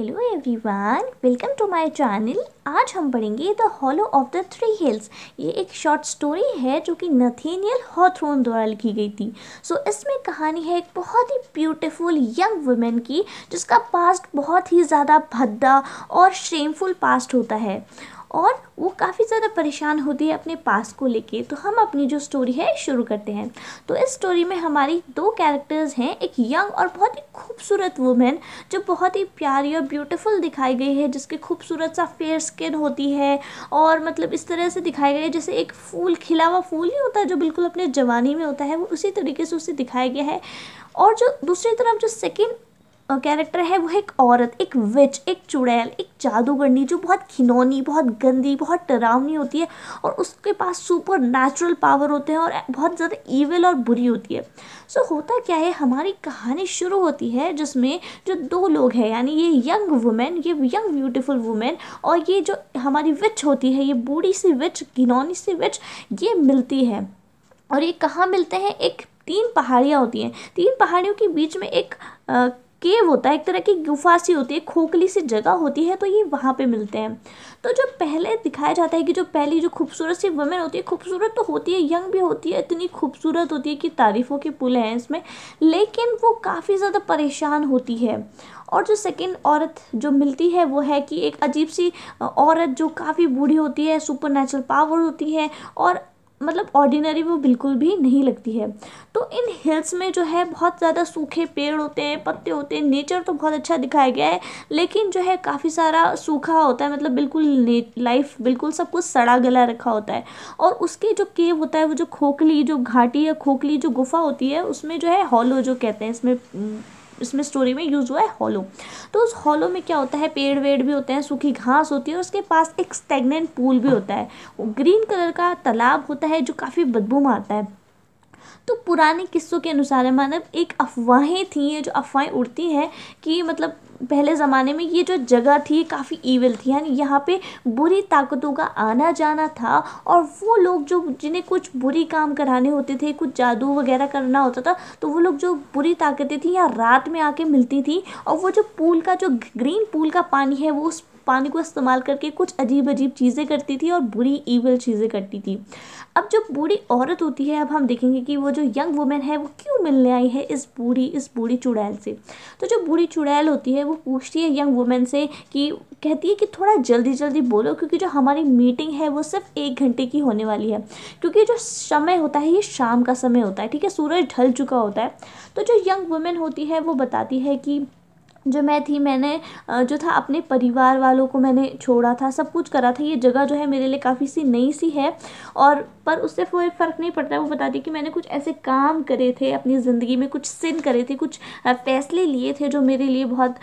hello everyone welcome to my channel आज हम पढ़ेंगे the hollow of the three hills ये एक शॉर्ट स्टोरी है जो कि नथेनियल हॉथ्रोन द्वारा लिखी गई थी सो so, इसमें कहानी है एक बहुत ही ब्यूटीफुल यंग वुमेन की जिसका पास्ट बहुत ही ज़्यादा भद्दा और शेमफुल पास्ट होता है और वो काफ़ी ज़्यादा परेशान होती है अपने पास को लेके तो हम अपनी जो स्टोरी है शुरू करते हैं तो इस स्टोरी में हमारी दो कैरेक्टर्स हैं एक यंग और बहुत ही खूबसूरत वुमेन जो बहुत ही प्यारी और ब्यूटीफुल दिखाई गई है जिसके खूबसूरत सा फेयर स्किन होती है और मतलब इस तरह से दिखाई गई है जैसे एक फूल खिला हुआ फूल ही होता है जो बिल्कुल अपने जवानी में होता है वो उसी तरीके से उसे दिखाया गया है और जो दूसरी तरफ जो सेकेंड कैरेक्टर है वो है एक औरत एक विच एक चुड़ैल एक जादूगरनी जो बहुत खिनौनी बहुत गंदी बहुत डरावनी होती है और उसके पास सुपर नेचुरल पावर होते हैं और बहुत ज़्यादा ईविल और बुरी होती है सो so, होता क्या है हमारी कहानी शुरू होती है जिसमें जो दो लोग हैं यानी ये यंग वुमेन ये यंग ब्यूटिफुल वुमेन और ये जो हमारी विच होती है ये बूढ़ी सी विच घिनौनी सी विच ये मिलती है और ये कहाँ मिलते हैं एक तीन पहाड़ियाँ होती हैं तीन पहाड़ियों के बीच में एक आ, केव होता है एक तरह की गुफा सी होती है खोखली सी जगह होती है तो ये वहाँ पे मिलते हैं तो जो पहले दिखाया जाता है कि जो पहली जो खूबसूरत सी वमेन होती है खूबसूरत तो होती है यंग भी होती है इतनी खूबसूरत होती है कि तारीफ़ों के पुल हैं इसमें लेकिन वो काफ़ी ज़्यादा परेशान होती है और जो सेकंड औरत जो मिलती है वो है कि एक अजीब सी औरत जो काफ़ी बूढ़ी होती है सुपर नेचुरल पावर होती है और मतलब ऑर्डिनरी वो बिल्कुल भी नहीं लगती है तो इन हिल्स में जो है बहुत ज़्यादा सूखे पेड़ होते हैं पत्ते होते हैं नेचर तो बहुत अच्छा दिखाया गया है लेकिन जो है काफ़ी सारा सूखा होता है मतलब बिल्कुल लाइफ बिल्कुल सब कुछ सड़ा गला रखा होता है और उसके जो केव होता है वो जो खोखली जो घाटी या खोखली जो गुफा होती है उसमें जो है हॉलो जो कहते हैं इसमें इसमें स्टोरी में यूज़ हुआ है हॉलो तो उस हॉलो में क्या होता है पेड़ वेड़ भी होते हैं सूखी घास होती है और उसके पास एक स्टेगनेंट पूल भी होता है वो ग्रीन कलर का तालाब होता है जो काफ़ी बदबू मारता है तो पुराने किस्सों के अनुसार है मानव एक अफवाहें थी जो अफवाहें उड़ती हैं कि मतलब पहले ज़माने में ये जो जगह थी काफ़ी ईवल थी यानी यहाँ पे बुरी ताकतों का आना जाना था और वो लोग जो जिन्हें कुछ बुरी काम कराने होते थे कुछ जादू वगैरह करना होता था तो वो लोग जो बुरी ताकतें थी यहाँ रात में आके मिलती थी और वो जो पूल का जो ग्रीन पूल का पानी है वो उस पानी को इस्तेमाल करके कुछ अजीब अजीब चीज़ें करती थी और बुरी ईवल चीज़ें करती थी अब जो बूढ़ी औरत होती है अब हम देखेंगे कि वो जो यंग वुमेन है वो क्यों मिलने आई है इस बूढ़ी इस बूढ़ी चुड़ैल से तो जो बूढ़ी चुड़ैल होती है वो पूछती है यंग वुमेन से कि कहती है कि थोड़ा जल्दी जल्दी बोलो क्योंकि जो हमारी मीटिंग है वो सिर्फ एक घंटे की होने वाली है क्योंकि जो समय होता है ये शाम का समय होता है ठीक है सूरज ढल चुका होता है तो जो यंग वुमेन होती है वो बताती है कि जो मैं थी मैंने जो था अपने परिवार वालों को मैंने छोड़ा था सब कुछ करा था ये जगह जो है मेरे लिए काफ़ी सी नई सी है और पर उससे कोई फ़र्क नहीं पड़ता वो बताती है कि मैंने कुछ ऐसे काम करे थे अपनी ज़िंदगी में कुछ सिन करे थे कुछ फ़ैसले लिए थे जो मेरे लिए बहुत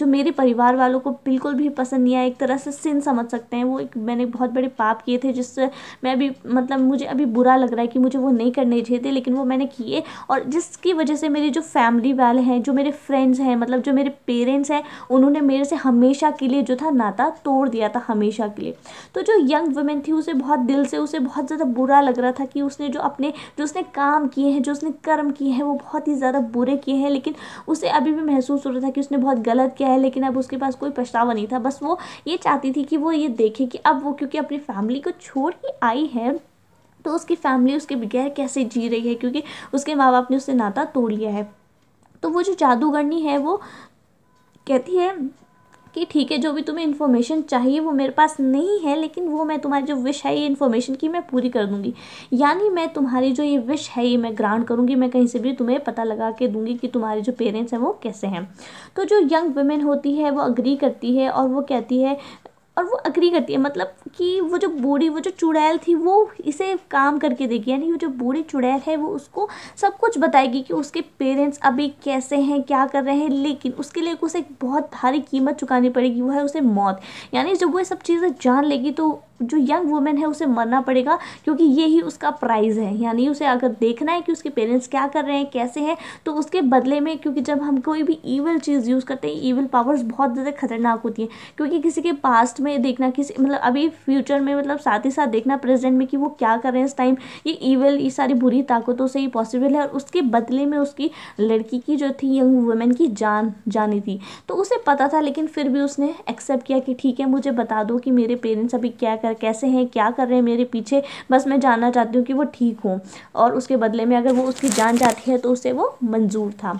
जो मेरे परिवार वालों को बिल्कुल भी पसंद नहीं आया एक तरह से सिन समझ सकते हैं वो एक मैंने बहुत बड़े पाप किए थे जिससे मैं अभी मतलब मुझे अभी बुरा लग रहा है कि मुझे वो नहीं करने चाहिए थे लेकिन वो मैंने किए और जिसकी वजह से मेरी जो फैमिली वाले हैं जो मेरे फ्रेंड्स हैं मतलब जो मेरे पेरेंट्स हैं उन्होंने मेरे से हमेशा के लिए जो था नाता तोड़ दिया था हमेशा के लिए तो जो यंग वुमेन थी उसे बहुत दिल से उसे बहुत ज़्यादा बुरा बुरा लग रहा था कि उसने जो अपने जो उसने काम किए हैं जो उसने कर्म किए हैं वो बहुत ही ज़्यादा बुरे किए हैं लेकिन उसे अभी भी महसूस हो रहा था कि उसने बहुत गलत किया है लेकिन अब उसके पास कोई पछतावा नहीं था बस वो ये चाहती थी कि वो ये देखे कि अब वो क्योंकि अपनी फैमिली को छोड़ के आई है तो उसकी फैमिली उसके बगैर कैसे जी रही है क्योंकि उसके माँ बाप ने उससे नाता तोड़ लिया है तो वो जो जादूगरनी है वो कहती है कि ठीक है जो भी तुम्हें इन्फॉर्मेशन चाहिए वो मेरे पास नहीं है लेकिन वो मैं तुम्हारी जो विश है ये इन्फॉर्मेशन की मैं पूरी कर दूँगी यानी मैं तुम्हारी जो ये विश है ये मैं ग्रांट करूँगी मैं कहीं से भी तुम्हें पता लगा के दूँगी कि तुम्हारे जो पेरेंट्स हैं वो कैसे हैं तो जो यंग वुमेन होती है वो अग्री करती है और वो कहती है और वो अग्री करती है मतलब कि वो जो बूढ़ी वो जो चुड़ैल थी वो इसे काम करके देगी यानी वो जो बूढ़ी चुड़ैल है वो उसको सब कुछ बताएगी कि उसके पेरेंट्स अभी कैसे हैं क्या कर रहे हैं लेकिन उसके लिए उसे एक बहुत भारी कीमत चुकानी पड़ेगी वो है उसे मौत यानी जब वो ये सब चीज़ें जान लेगी तो जो यंग वुमेन है उसे मरना पड़ेगा क्योंकि ये ही उसका प्राइज़ है यानी उसे अगर देखना है कि उसके पेरेंट्स क्या कर रहे हैं कैसे हैं तो उसके बदले में क्योंकि जब हम कोई भी ईवल चीज़ यूज़ करते हैं ईवल पावर्स बहुत ज़्यादा खतरनाक होती हैं क्योंकि किसी के पास्ट में देखना किसी मतलब अभी फ्यूचर में मतलब साथ ही साथ देखना प्रेजेंट में कि वो क्या कर रहे हैं इस टाइम ये ईवल ये सारी बुरी ताकतों से ही पॉसिबल है और उसके बदले में उसकी लड़की की जो थी यंग वुमेन की जान जानी थी तो उसे पता था लेकिन फिर भी उसने एक्सेप्ट किया कि ठीक है मुझे बता दो कि मेरे पेरेंट्स अभी क्या कर कर कैसे हैं क्या कर रहे हैं मेरे पीछे बस मैं जानना चाहती हूँ कि वो ठीक हो और उसके बदले में अगर वो उसकी जान जाती है तो उसे वो मंजूर था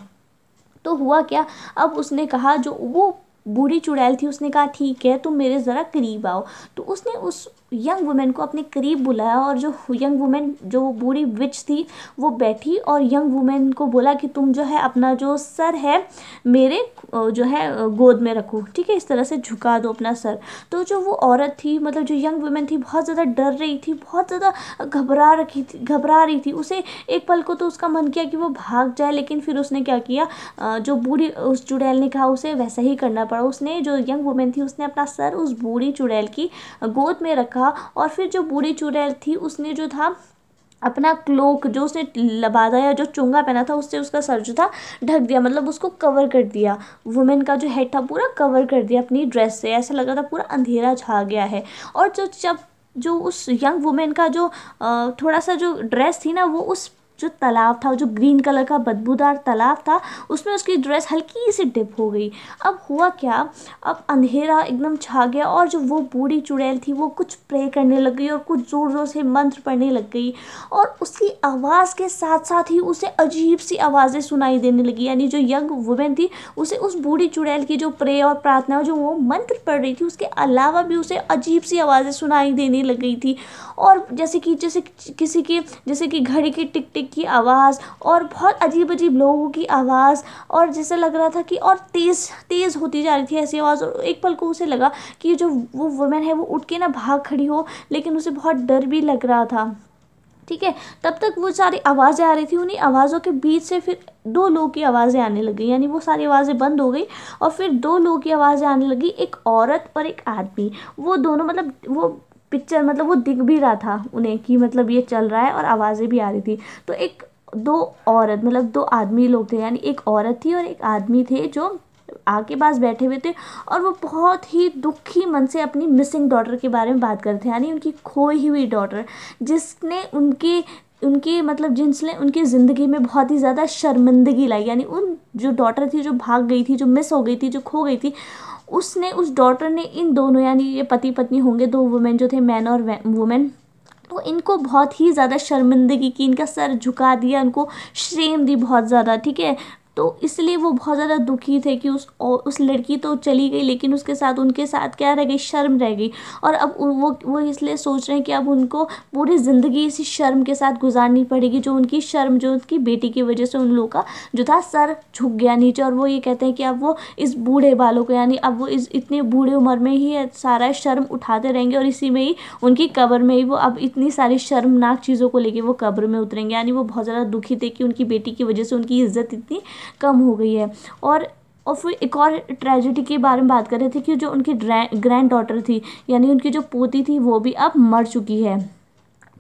तो हुआ क्या अब उसने कहा जो वो बूढ़ी चुड़ैल थी उसने कहा ठीक है तुम मेरे ज़रा करीब आओ तो उसने उस यंग वुमेन को अपने करीब बुलाया और जो यंग वुमेन जो बूढ़ी विच थी वो बैठी और यंग वुमेन को बोला कि तुम जो है अपना जो सर है मेरे जो है गोद में रखो ठीक है इस तरह से झुका दो अपना सर तो जो वो औरत थी मतलब जो यंग वुमेन थी बहुत ज़्यादा डर रही थी बहुत ज़्यादा घबरा रखी थी घबरा रही थी उसे एक पल को तो उसका मन किया कि वो भाग जाए लेकिन फिर उसने क्या किया जो बूढ़ी उस चुड़ैल ने कहा उसे वैसा ही करना पड़ा उसने जो यंग वुमेन थी उसने अपना सर उस बूढ़ी चुड़ैल की गोद में रखा रखा और फिर जो बूढ़ी चुड़ैल थी उसने जो था अपना क्लोक जो उसने लबादा या जो चुंगा पहना था उससे उसका सर जो था ढक दिया मतलब उसको कवर कर दिया वुमेन का जो हेड था पूरा कवर कर दिया अपनी ड्रेस से ऐसा लग रहा था पूरा अंधेरा छा गया है और जो जब जो उस यंग वुमेन का जो थोड़ा सा जो ड्रेस थी ना वो उस जो तालाब था जो ग्रीन कलर का बदबूदार तालाब था उसमें उसकी ड्रेस हल्की सी डिप हो गई अब हुआ क्या अब अंधेरा एकदम छा गया और जो वो बूढ़ी चुड़ैल थी वो कुछ प्रे करने लग गई और कुछ ज़ोर ज़ोर से मंत्र पढ़ने लग गई और उसकी आवाज़ के साथ साथ ही उसे अजीब सी आवाज़ें सुनाई देने लगी यानी जो यंग वुमेन थी उसे उस बूढ़ी चुड़ैल की जो प्रे और प्रार्थना जो वो मंत्र पढ़ रही थी उसके अलावा भी उसे अजीब सी आवाज़ें सुनाई देने लग गई थी और जैसे कि जैसे किसी के जैसे कि घड़ी की टिक टिक की आवाज़ और बहुत अजीब अजीब लोगों की आवाज़ और जैसे लग रहा था कि और तेज़ तेज़ होती जा रही थी ऐसी आवाज़ और एक पल को उसे लगा कि जो वो वुमेन है वो उठ के ना भाग खड़ी हो लेकिन उसे बहुत डर भी लग रहा था ठीक है तब तक वो सारी आवाज़ें आ रही थी उन्हीं आवाज़ों के बीच से फिर दो लोगों की आवाज़ें आने लगी यानी वो सारी आवाज़ें बंद हो गई और फिर दो लोगों की आवाज़ें आने लगी एक औरत और एक आदमी वो दोनों मतलब वो पिक्चर मतलब वो दिख भी रहा था उन्हें कि मतलब ये चल रहा है और आवाज़ें भी आ रही थी तो एक दो औरत मतलब दो आदमी लोग थे यानी एक औरत थी और एक आदमी थे जो आके पास बैठे हुए थे और वो बहुत ही दुखी मन से अपनी मिसिंग डॉटर के बारे में बात करते थे यानी उनकी खोई हुई डॉटर जिसने उनकी उनकी मतलब जिनसे उनकी ज़िंदगी में बहुत ही ज़्यादा शर्मिंदगी लाई यानी उन जो डॉटर थी जो भाग गई थी जो मिस हो गई थी जो खो गई थी उसने उस डॉटर ने इन दोनों यानी ये पति पत्नी होंगे दो वुमेन जो थे मैन और वुमेन तो इनको बहुत ही ज़्यादा शर्मिंदगी की इनका सर झुका दिया उनको श्रेम दी बहुत ज़्यादा ठीक है तो इसलिए वो बहुत ज़्यादा दुखी थे कि उस उस लड़की तो चली गई लेकिन उसके साथ उनके साथ क्या रह गई शर्म रह गई और अब वो वो इसलिए सोच रहे हैं कि अब उनको पूरी ज़िंदगी इसी शर्म के साथ गुजारनी पड़ेगी जो उनकी शर्म जो उनकी बेटी की वजह से उन लोगों का जो था सर झुक गया नीचे और वो ये कहते हैं कि अब वो इस बूढ़े बालों को यानी अब वो इस इतने बूढ़े उम्र में ही सारा शर्म उठाते रहेंगे और इसी में ही उनकी कब्र में ही वो अब इतनी सारी शर्मनाक चीज़ों को लेकर वो कब्र में उतरेंगे यानी वो बहुत ज़्यादा दुखी थे कि उनकी बेटी की वजह से उनकी इज्जत इतनी कम हो गई है और और फिर एक और ट्रेजिडी के बारे में बात कर रहे थे कि जो उनकी ग्रैंड डॉटर थी यानी उनकी जो पोती थी वो भी अब मर चुकी है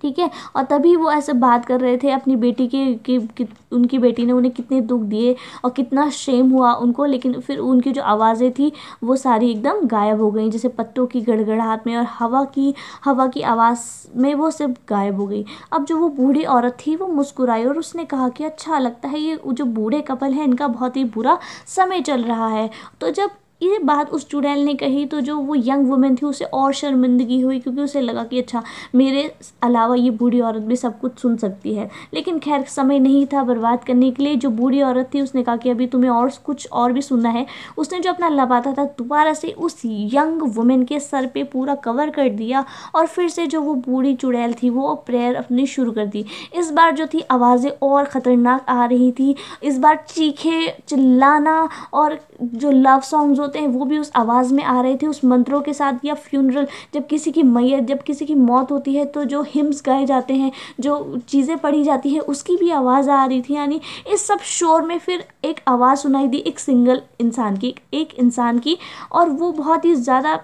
ठीक है और तभी वो ऐसे बात कर रहे थे अपनी बेटी के कि, कि उनकी बेटी ने उन्हें कितने दुख दिए और कितना शेम हुआ उनको लेकिन फिर उनकी जो आवाज़ें थी वो सारी एकदम गायब हो गई जैसे पत्तों की गड़गड़ाहट में और हवा की हवा की आवाज़ में वो सिर्फ गायब हो गई अब जो वो बूढ़ी औरत थी वो मुस्कुराई और उसने कहा कि अच्छा लगता है ये जो बूढ़े कपल है इनका बहुत ही बुरा समय चल रहा है तो जब ये बात उस चुड़ैल ने कही तो जो वो यंग वुमेन थी उसे और शर्मिंदगी हुई क्योंकि उसे लगा कि अच्छा मेरे अलावा ये बूढ़ी औरत भी सब कुछ सुन सकती है लेकिन खैर समय नहीं था बर्बाद करने के लिए जो बूढ़ी औरत थी उसने कहा कि अभी तुम्हें और कुछ और भी सुनना है उसने जो अपना लबाता था दोबारा से उस यंग वुमेन के सर पर पूरा कवर कर दिया और फिर से जो वो बूढ़ी चुड़ैल थी वो प्रेयर अपनी शुरू कर दी इस बार जो थी आवाज़ें और ख़तरनाक आ रही थी इस बार चीखे चिल्लाना और जो लव सॉन्ग्स होते हैं वो भी उस आवाज़ में आ रहे थे उस मंत्रों के साथ या फ्यूनरल जब किसी की मैयत जब किसी की मौत होती है तो जो हिम्स गाए जाते हैं जो चीज़ें पढ़ी जाती है उसकी भी आवाज़ आ रही थी यानी इस सब शोर में फिर एक आवाज़ सुनाई दी एक सिंगल इंसान की एक इंसान की और वो बहुत ही ज़्यादा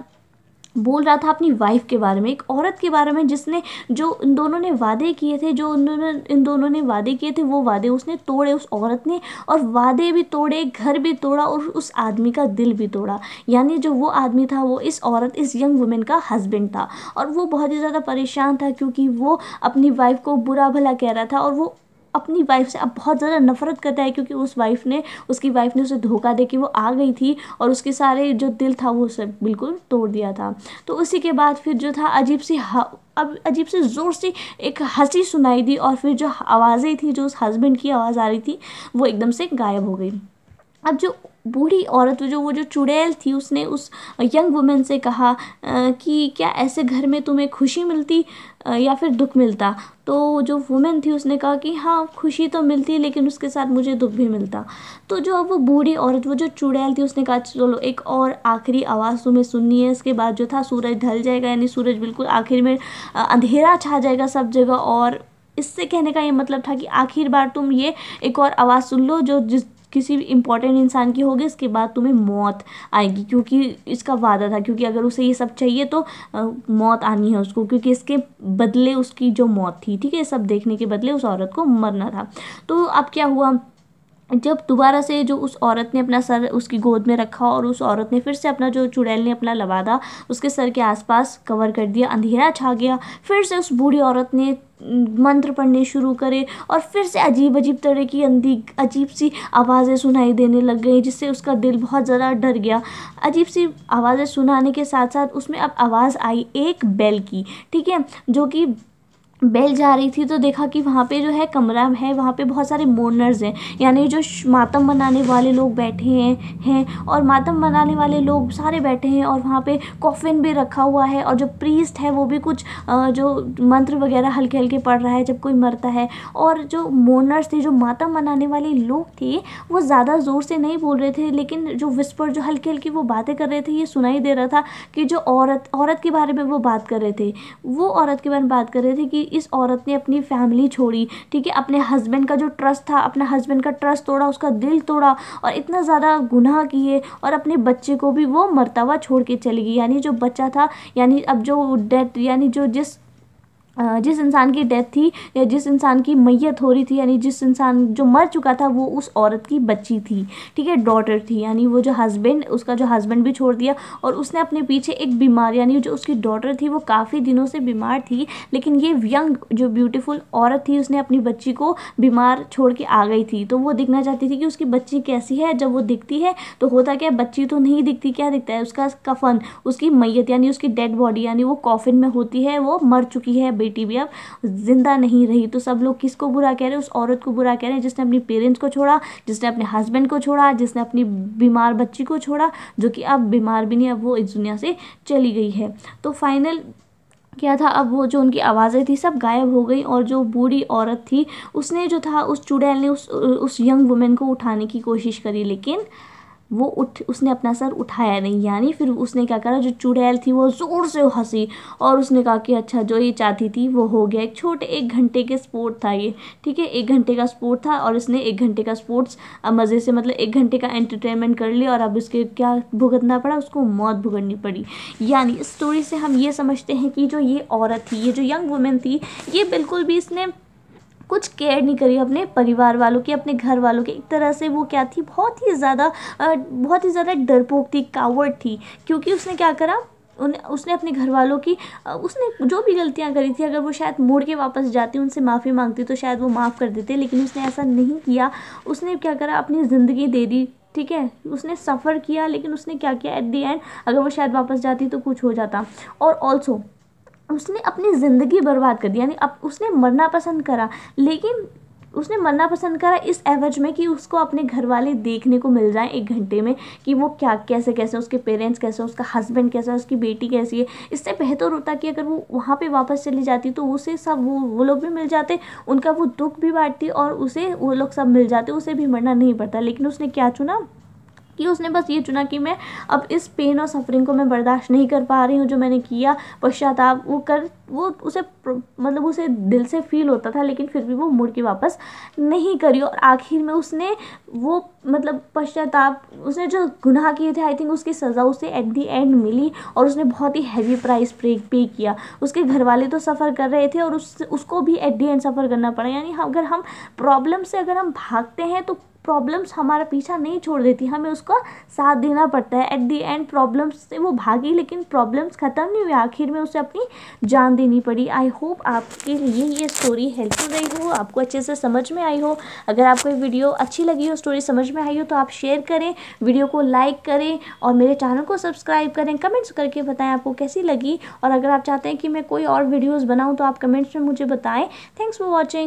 बोल रहा था अपनी वाइफ के बारे में एक औरत के बारे में जिसने जो इन दोनों ने वादे किए थे जो इन दोनों ने वादे किए थे वो वादे उसने तोड़े उस औरत ने और वादे भी तोड़े घर भी तोड़ा और उस आदमी का दिल भी तोड़ा यानी जो वो आदमी था वो इस औरत इस यंग वुमेन का हस्बैंड था और वो बहुत ही ज़्यादा परेशान था क्योंकि वो अपनी वाइफ को बुरा भला कह रहा था और वो अपनी वाइफ से अब बहुत ज़्यादा नफरत करता है क्योंकि उस वाइफ ने उसकी वाइफ ने उसे धोखा दे कि वो आ गई थी और उसके सारे जो दिल था वो उसे बिल्कुल तोड़ दिया था तो उसी के बाद फिर जो था अजीब सी अब अजीब से ज़ोर से एक हंसी सुनाई दी और फिर जो आवाज़ें थी जो उस हस्बैंड की आवाज़ आ रही थी वो एकदम से गायब हो गई अब जो बूढ़ी औरत जो वो जो चुड़ैल थी उसने उस यंग वुमेन से कहा आ, कि क्या ऐसे घर में तुम्हें खुशी मिलती आ, या फिर दुख मिलता तो जो वुमेन थी उसने कहा कि हाँ खुशी तो मिलती लेकिन उसके साथ मुझे दुख भी मिलता तो जो अब वो बूढ़ी औरत वो जो चुड़ैल थी उसने कहा चलो एक और आखिरी आवाज़ तुम्हें सुननी है इसके बाद जो था सूरज ढल जाएगा यानी सूरज बिल्कुल आखिर में अंधेरा छा जाएगा सब जगह और इससे कहने का ये मतलब था कि आखिर बार तुम ये एक और आवाज़ सुन लो जो जिस किसी भी इंपॉर्टेंट इंसान की होगी इसके बाद तुम्हें मौत आएगी क्योंकि इसका वादा था क्योंकि अगर उसे ये सब चाहिए तो आ, मौत आनी है उसको क्योंकि इसके बदले उसकी जो मौत थी ठीक है सब देखने के बदले उस औरत को मरना था तो अब क्या हुआ जब दोबारा से जो उस औरत ने अपना सर उसकी गोद में रखा और उस औरत ने फिर से अपना जो चुड़ैल ने अपना लवादा उसके सर के आसपास कवर कर दिया अंधेरा छा गया फिर से उस बूढ़ी औरत ने मंत्र पढ़ने शुरू करे और फिर से अजीब अजीब तरह की अंधी अजीब सी आवाज़ें सुनाई देने लग गई जिससे उसका दिल बहुत ज़्यादा डर गया अजीब सी आवाज़ें सुनाने के साथ साथ उसमें अब आवाज़ आई एक बैल की ठीक है जो कि बेल जा रही थी तो देखा कि वहाँ पे जो है कमरा है वहाँ पे बहुत सारे मोनर्स हैं यानी जो मातम बनाने वाले लोग बैठे हैं हैं और मातम बनाने वाले लोग सारे बैठे हैं और वहाँ पे कॉफ़िन भी रखा हुआ है और जो प्रीस्ट है वो भी कुछ जो मंत्र वगैरह हल्के हल्के पढ़ रहा है जब कोई मरता है और जो मोनर्स थे जो मातम बनाने वाले लोग थे वो ज़्यादा ज़ोर से नहीं बोल रहे थे लेकिन जो विस्पर जो हल्की हल्की वो बातें कर रहे थे ये सुनाई दे रहा था कि जो औरत औरत के बारे में वो बात कर रहे थे वो औरत के बारे में बात कर रहे थे कि इस औरत ने अपनी फैमिली छोड़ी ठीक है अपने हस्बैंड का जो ट्रस्ट था अपने हस्बैंड का ट्रस्ट तोड़ा उसका दिल तोड़ा और इतना ज़्यादा गुनाह किए और अपने बच्चे को भी वो मरतबा छोड़ के चली गई यानी जो बच्चा था यानी अब जो डेथ यानी जो जिस जिस इंसान की डेथ थी या जिस इंसान की मैयत हो रही थी यानी जिस इंसान जो मर चुका था वो उस औरत की बच्ची थी ठीक है डॉटर थी यानी वो जो हस्बैंड उसका जो हस्बैंड भी छोड़ दिया और उसने अपने पीछे एक बीमार यानी जो उसकी डॉटर थी वो काफ़ी दिनों से बीमार थी लेकिन ये यंग जो ब्यूटीफुल औरत थी उसने अपनी बच्ची को बीमार छोड़ के आ गई थी तो वो दिखना चाहती थी कि उसकी बच्ची कैसी है जब वो दिखती है तो होता क्या बच्ची तो नहीं दिखती क्या दिखता है उसका कफन उसकी मैयत यानी उसकी डेड बॉडी यानी वो कॉफिन में होती है वो मर चुकी है बेटी भी अब ज़िंदा नहीं रही तो सब लोग किसको बुरा कह रहे हैं उस औरत को बुरा कह रहे हैं जिसने अपनी पेरेंट्स को छोड़ा जिसने अपने हस्बैंड को छोड़ा जिसने अपनी बीमार बच्ची को छोड़ा जो कि अब बीमार भी नहीं अब वो इस दुनिया से चली गई है तो फाइनल क्या था अब वो जो उनकी आवाज़ें थी सब गायब हो गई और जो बूढ़ी औरत थी उसने जो था उस चुड़ैल ने उस उस यंग वुमेन को उठाने की कोशिश करी लेकिन वो उठ उसने अपना सर उठाया नहीं यानी फिर उसने क्या करा जो चुड़ैल थी वो ज़ोर से हंसी और उसने कहा कि अच्छा जो ये चाहती थी वो हो गया एक छोटे एक घंटे के स्पोर्ट था ये ठीक है एक घंटे का स्पोर्ट था और इसने एक घंटे का स्पोर्ट्स मज़े से मतलब एक घंटे का एंटरटेनमेंट कर लिया और अब उसके क्या भुगतना पड़ा उसको मौत भुगतनी पड़ी यानी इस स्टोरी से हम ये समझते हैं कि जो ये औरत थी ये जो यंग वुमेन थी ये बिल्कुल भी इसने कुछ केयर नहीं करी अपने परिवार वालों की अपने घर वालों की एक तरह से वो क्या थी बहुत ही ज़्यादा बहुत ही ज़्यादा डरपोक थी कावर्ड थी क्योंकि उसने क्या करा उन उसने अपने घर वालों की उसने जो भी गलतियां करी थी अगर वो शायद मुड़ के वापस जाती उनसे माफ़ी मांगती तो शायद वो माफ़ कर देते लेकिन उसने ऐसा नहीं किया उसने क्या करा अपनी ज़िंदगी दे दी ठीक है उसने सफ़र किया लेकिन उसने क्या किया एट दी एंड अगर वो शायद वापस जाती तो कुछ हो जाता और ऑल्सो उसने अपनी ज़िंदगी बर्बाद कर दी यानी अब उसने मरना पसंद करा लेकिन उसने मरना पसंद करा इस एवज में कि उसको अपने घर वाले देखने को मिल जाए एक घंटे में कि वो क्या कैसे कैसे उसके पेरेंट्स कैसे उसका हस्बैंड कैसा है उसकी बेटी कैसी है इससे बेहतर होता कि अगर वो वहाँ पे वापस चली जाती तो उसे सब वो वो लोग भी मिल जाते उनका वो दुख भी बांटती और उसे वो लोग सब मिल जाते उसे भी मरना नहीं पड़ता लेकिन उसने क्या चुना कि उसने बस ये चुना कि मैं अब इस पेन और सफरिंग को मैं बर्दाश्त नहीं कर पा रही हूँ जो मैंने किया पश्चाताप वो कर वो उसे मतलब उसे दिल से फील होता था लेकिन फिर भी वो मुड़ के वापस नहीं करी और आखिर में उसने वो मतलब पश्चाताप उसने जो गुनाह किए थे आई थिंक उसकी सज़ा उसे एट दी एंड मिली और उसने बहुत ही हैवी प्राइस पे किया उसके घर वाले तो सफ़र कर रहे थे और उस उसको भी एट दी एंड सफ़र करना पड़ा यानी अगर हम प्रॉब्लम से अगर हम भागते हैं तो प्रॉब्लम्स हमारा पीछा नहीं छोड़ देती हमें उसका साथ देना पड़ता है एट दी एंड प्रॉब्लम्स से वो भागी लेकिन प्रॉब्लम्स ख़त्म नहीं हुई आखिर में उसे अपनी जान देनी पड़ी आई होप आपके लिए ये स्टोरी हेल्पफुल रही हो आपको अच्छे से समझ में आई हो अगर आपको वीडियो अच्छी लगी हो स्टोरी समझ में आई हो तो आप शेयर करें वीडियो को लाइक करें और मेरे चैनल को सब्सक्राइब करें कमेंट्स करके बताएं आपको कैसी लगी और अगर आप चाहते हैं कि मैं कोई और वीडियोज़ बनाऊँ तो आप कमेंट्स में मुझे बताएँ थैंक्स फॉर वॉचिंग